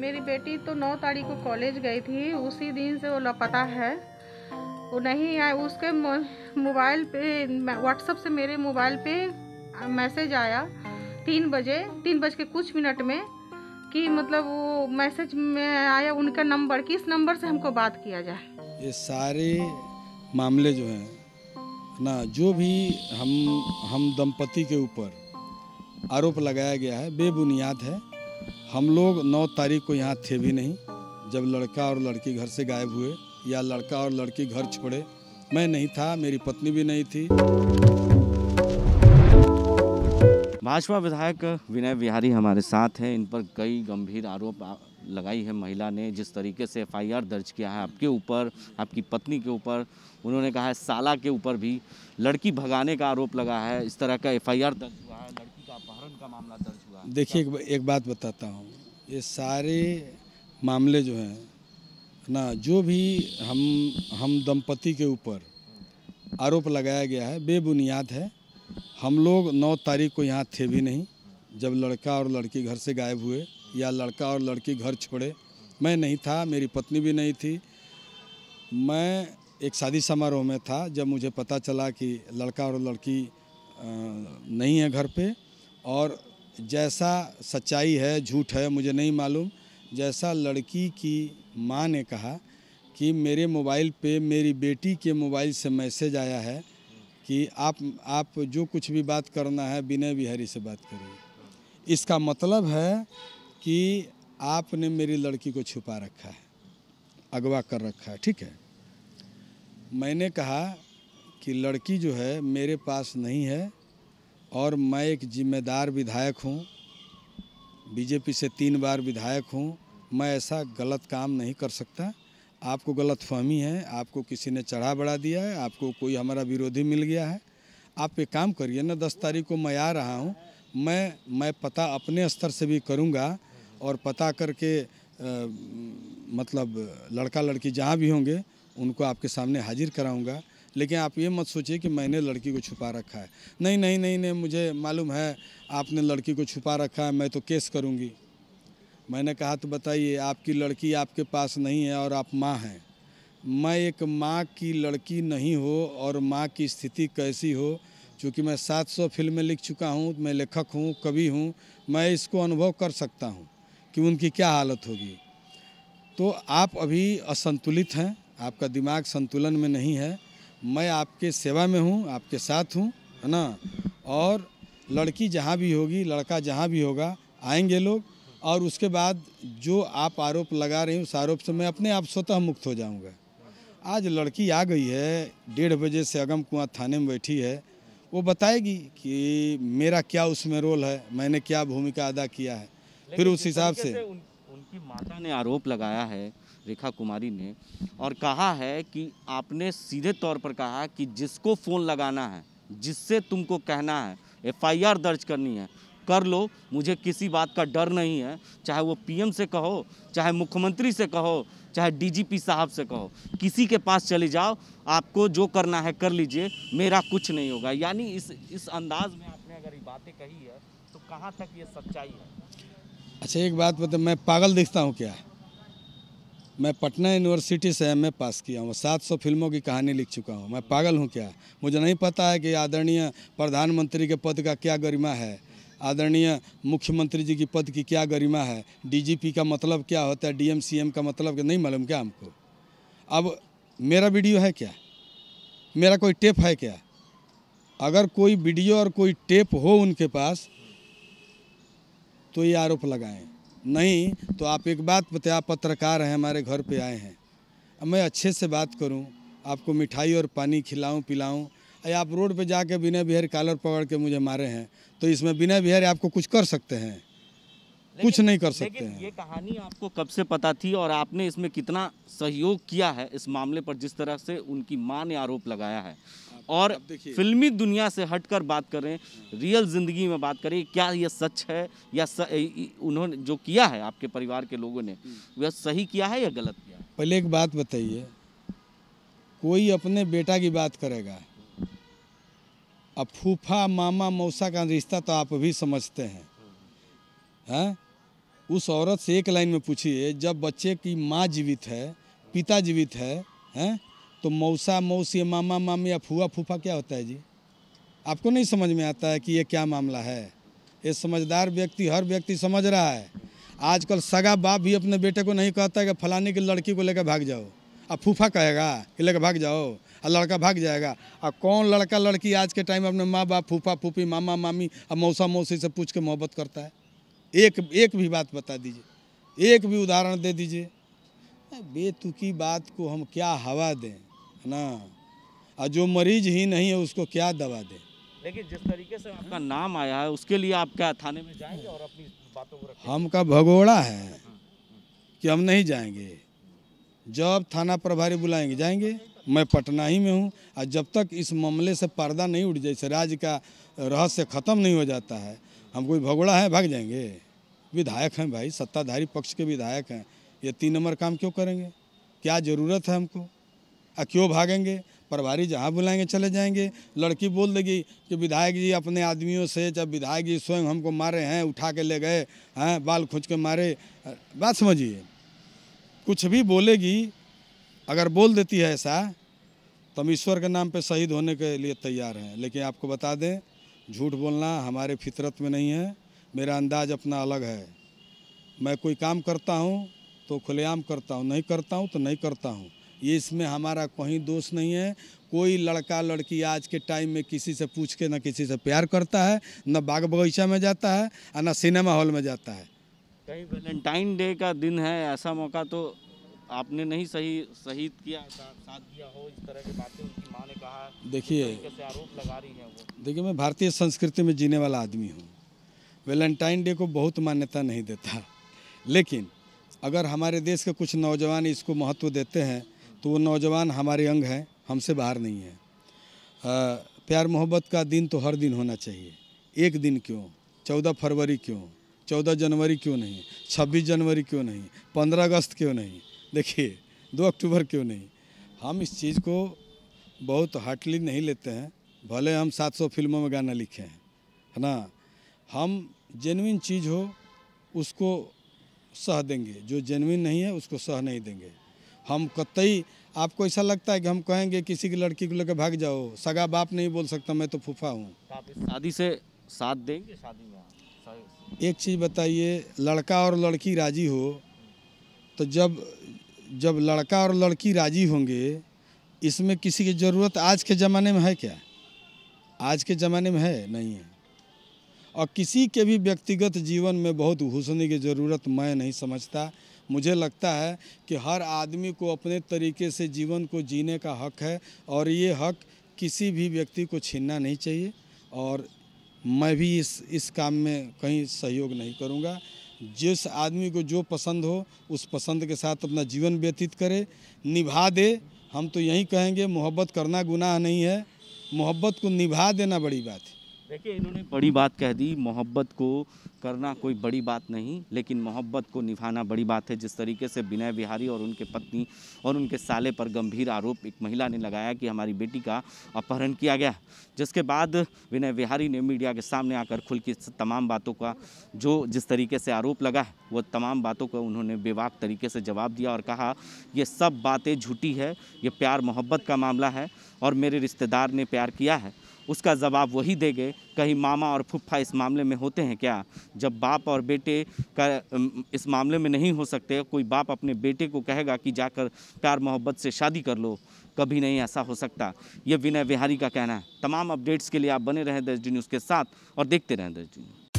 मेरी बेटी तो नौ तारीख को कॉलेज गई थी उसी दिन से वो लापता है वो नहीं आए उसके मोबाइल पे व्हाट्सअप से मेरे मोबाइल पे मैसेज आया तीन बजे तीन बज के कुछ मिनट में कि मतलब वो मैसेज में आया उनका नंबर किस नंबर से हमको बात किया जाए ये सारे मामले जो हैं ना जो भी हम हम दंपति के ऊपर आरोप लगाया गया है बेबुनियाद है हम लोग नौ तारीख को यहाँ थे भी नहीं जब लड़का और लड़की घर से गायब हुए या लड़का और लड़की घर छोड़े मैं नहीं था मेरी पत्नी भी नहीं थी भाजपा विधायक विनय बिहारी हमारे साथ हैं इन पर कई गंभीर आरोप लगाई है महिला ने जिस तरीके से एफआईआर दर्ज किया है आपके ऊपर आपकी पत्नी के ऊपर उन्होंने कहा है साला के ऊपर भी लड़की भगाने का आरोप लगा है इस तरह का एफआईआर दर्ज हुआ है लड़की का अपहरण का मामला दर्ज देखिए एक, एक बात बताता हूँ ये सारे मामले जो हैं ना जो भी हम हम दंपति के ऊपर आरोप लगाया गया है बेबुनियाद है हम लोग नौ तारीख को यहाँ थे भी नहीं जब लड़का और लड़की घर से गायब हुए या लड़का और लड़की घर छोड़े मैं नहीं था मेरी पत्नी भी नहीं थी मैं एक शादी समारोह में था जब मुझे पता चला कि लड़का और लड़की नहीं है घर पे और जैसा सच्चाई है झूठ है मुझे नहीं मालूम जैसा लड़की की माँ ने कहा कि मेरे मोबाइल पे मेरी बेटी के मोबाइल से मैसेज आया है कि आप आप जो कुछ भी बात करना है विनय बिहारी से बात करें इसका मतलब है कि आपने मेरी लड़की को छुपा रखा है अगवा कर रखा है ठीक है मैंने कहा कि लड़की जो है मेरे पास नहीं है और मैं एक जिम्मेदार विधायक हूँ बीजेपी से तीन बार विधायक हूँ मैं ऐसा गलत काम नहीं कर सकता आपको गलत फहमी है आपको किसी ने चढ़ा बढ़ा दिया है आपको कोई हमारा विरोधी मिल गया है आप एक काम करिए ना दस तारीख को मैं आ रहा हूँ मैं मैं पता अपने स्तर से भी करूँगा और पता करके आ, मतलब लड़का लड़की जहाँ भी होंगे उनको आपके सामने हाजिर कराऊँगा लेकिन आप ये मत सोचिए कि मैंने लड़की को छुपा रखा है नहीं नहीं नहीं नहीं मुझे मालूम है आपने लड़की को छुपा रखा है मैं तो केस करूँगी मैंने कहा तो बताइए आपकी लड़की आपके पास नहीं है और आप माँ हैं मैं एक माँ की लड़की नहीं हो और माँ की स्थिति कैसी हो चूँकि मैं 700 फिल्में लिख चुका हूँ मैं लेखक हूँ कवि हूँ मैं इसको अनुभव कर सकता हूँ कि उनकी क्या हालत होगी तो आप अभी असंतुलित हैं आपका दिमाग संतुलन में नहीं है मैं आपके सेवा में हूँ आपके साथ हूँ है ना और लड़की जहाँ भी होगी लड़का जहाँ भी होगा आएंगे लोग और उसके बाद जो आप आरोप लगा रहे हैं उस आरोप से मैं अपने आप स्वतः मुक्त हो जाऊँगा आज लड़की आ गई है डेढ़ बजे से अगम कुआँ थाने में बैठी है वो बताएगी कि मेरा क्या उसमें रोल है मैंने क्या भूमिका अदा किया है फिर उस हिसाब से उन, उनकी माता ने आरोप लगाया है रेखा कुमारी ने और कहा है कि आपने सीधे तौर पर कहा कि जिसको फ़ोन लगाना है जिससे तुमको कहना है एफआईआर दर्ज करनी है कर लो मुझे किसी बात का डर नहीं है चाहे वो पीएम से कहो चाहे मुख्यमंत्री से कहो चाहे डीजीपी साहब से कहो किसी के पास चले जाओ आपको जो करना है कर लीजिए मेरा कुछ नहीं होगा यानी इस इस अंदाज में आपने अगर ये बातें कही है तो कहाँ तक ये सच्चाई है अच्छा एक बात मतलब मैं पागल दिखता हूँ क्या है मैं पटना यूनिवर्सिटी से एमए पास किया हूँ सात सौ फिल्मों की कहानी लिख चुका हूँ मैं पागल हूँ क्या मुझे नहीं पता है कि आदरणीय प्रधानमंत्री के पद का क्या गरिमा है आदरणीय मुख्यमंत्री जी की पद की क्या गरिमा है डीजीपी का मतलब क्या होता है डीएम का मतलब क्या नहीं मालूम क्या हमको अब मेरा वीडियो है क्या मेरा कोई टेप है क्या अगर कोई वीडियो और कोई टेप हो उनके पास तो ये आरोप लगाएं नहीं तो आप एक बात बताए आप पत्रकार हैं हमारे घर पे आए हैं मैं अच्छे से बात करूं आपको मिठाई और पानी खिलाऊं पिलाऊं या आप रोड पे जाके बिना बिहार कालर पकड़ के मुझे मारे हैं तो इसमें बिना बिहार आपको कुछ कर सकते हैं कुछ नहीं कर सकते हैं ये कहानी आपको कब से पता थी और आपने इसमें कितना सहयोग किया है इस मामले पर जिस तरह से उनकी माँ ने आरोप लगाया है और फिल्मी दुनिया से हटकर बात करें रियल ज़िंदगी में बात करें क्या यह सच है या स, उन्होंने जो किया है आपके परिवार के लोगों ने हम्म। वह सही किया है या गलत किया पहले एक बात बताइए कोई अपने बेटा की बात करेगा अब फूफा मामा मौसा का रिश्ता तो आप भी समझते हैं है? उस औरत से एक लाइन में पूछिए जब बच्चे की माँ जीवित है पिता जीवित है हैं तो मौसा मौसी मामा मामी या फूआ फूफा क्या होता है जी आपको नहीं समझ में आता है कि ये क्या मामला है ये समझदार व्यक्ति हर व्यक्ति समझ रहा है आजकल सगा बाप भी अपने बेटे को नहीं कहता है कि फलाने की लड़की को लेकर भाग जाओ अब फूफा कहेगा कि लेकर भाग जाओ और लड़का भाग जाएगा और कौन लड़का लड़की आज के टाइम अपने माँ बाप फूफा फूफी मामा मामी और मौसा मौसी से पूछ के मोहब्बत करता है एक एक भी बात बता दीजिए एक भी उदाहरण दे दीजिए बेतुकी बात को हम क्या हवा दें है ना और जो मरीज ही नहीं है उसको क्या दवा दें लेकिन जिस तरीके से आपका नाम आया है उसके लिए आप क्या थाने में जाएंगे और अपनी बातों को हमका भगोड़ा है कि हम नहीं जाएंगे जब थाना प्रभारी बुलाएंगे जाएंगे मैं पटना ही में हूँ और जब तक इस मामले से पर्दा नहीं उठ जाए राज्य का रहस्य खत्म नहीं हो जाता है हम कोई भगोड़ा है भाग जाएंगे विधायक हैं भाई सत्ताधारी पक्ष के विधायक हैं ये तीन नंबर काम क्यों करेंगे क्या ज़रूरत है हमको आ क्यों भागेंगे प्रभारी जहाँ बुलाएंगे चले जाएंगे लड़की बोल देगी कि विधायक जी अपने आदमियों से जब विधायक जी स्वयं हमको मारे हैं उठा के ले गए हैं बाल खोज के मारे बात समझिए कुछ भी बोलेगी अगर बोल देती है ऐसा तो हम ईश्वर के नाम पे शहीद होने के लिए तैयार हैं लेकिन आपको बता दें झूठ बोलना हमारे फितरत में नहीं है मेरा अंदाज अपना अलग है मैं कोई काम करता हूँ तो खुलेआम करता हूँ नहीं करता हूँ तो नहीं करता हूँ ये इसमें हमारा कोई दोष नहीं है कोई लड़का लड़की आज के टाइम में किसी से पूछ के ना किसी से प्यार करता है ना बाग बगीचा में जाता है और ना सिनेमा हॉल में जाता है कहीं वैलेंटाइन डे का दिन है ऐसा मौका तो आपने नहीं सही शहीद किया साथ दिया हो इस तरह की बातें उनकी माँ ने कहा देखिए आरोप लगा रही है वो देखिए मैं भारतीय संस्कृति में जीने वाला आदमी हूँ वैलेंटाइन डे को बहुत मान्यता नहीं देता लेकिन अगर हमारे देश के कुछ नौजवान इसको महत्व देते हैं तो वो नौजवान हमारे अंग हैं हमसे बाहर नहीं है आ, प्यार मोहब्बत का दिन तो हर दिन होना चाहिए एक दिन क्यों चौदह फरवरी क्यों चौदह जनवरी क्यों नहीं छब्बीस जनवरी क्यों नहीं पंद्रह अगस्त क्यों नहीं देखिए दो अक्टूबर क्यों नहीं हम इस चीज़ को बहुत हार्टली नहीं लेते हैं भले हम 700 फिल्मों में गाना लिखे हैं है ना हम जेनविन चीज़ हो उसको सह देंगे जो जेनविन नहीं है उसको सह नहीं देंगे हम कतई आपको ऐसा लगता है कि हम कहेंगे किसी की लड़की को लेकर भाग जाओ सगा बाप नहीं बोल सकता मैं तो फूफा हूँ तो शादी से साथ देंगे शादी में हाँ। एक चीज़ बताइए लड़का और लड़की राजी हो तो जब जब लड़का और लड़की राजी होंगे इसमें किसी की ज़रूरत आज के ज़माने में है क्या आज के ज़माने में है नहीं है और किसी के भी व्यक्तिगत जीवन में बहुत घुसने की ज़रूरत मैं नहीं समझता मुझे लगता है कि हर आदमी को अपने तरीके से जीवन को जीने का हक है और ये हक किसी भी व्यक्ति को छीनना नहीं चाहिए और मैं भी इस इस काम में कहीं सहयोग नहीं करूँगा जिस आदमी को जो पसंद हो उस पसंद के साथ अपना जीवन व्यतीत करे निभा दे हम तो यही कहेंगे मोहब्बत करना गुनाह नहीं है मोहब्बत को निभा देना बड़ी बात है देखिए इन्होंने बड़ी बात कह दी मोहब्बत को करना कोई बड़ी बात नहीं लेकिन मोहब्बत को निभाना बड़ी बात है जिस तरीके से विनय बिहारी और उनके पत्नी और उनके साले पर गंभीर आरोप एक महिला ने लगाया कि हमारी बेटी का अपहरण किया गया जिसके बाद विनय बिहारी ने मीडिया के सामने आकर खुल की तमाम बातों का जो जिस तरीके से आरोप लगा है वह तमाम बातों का उन्होंने बेवाक तरीके से जवाब दिया और कहा यह सब बातें झूठी है ये प्यार मोहब्बत का मामला है और मेरे रिश्तेदार ने प्यार किया है उसका जवाब वही देंगे कहीं मामा और फुफ्फा इस मामले में होते हैं क्या जब बाप और बेटे का इस मामले में नहीं हो सकते कोई बाप अपने बेटे को कहेगा कि जाकर प्यार मोहब्बत से शादी कर लो कभी नहीं ऐसा हो सकता ये विनय बिहारी का कहना है तमाम अपडेट्स के लिए आप बने रहें दस डी न्यूज़ के साथ और देखते रहें दस डी न्यूज़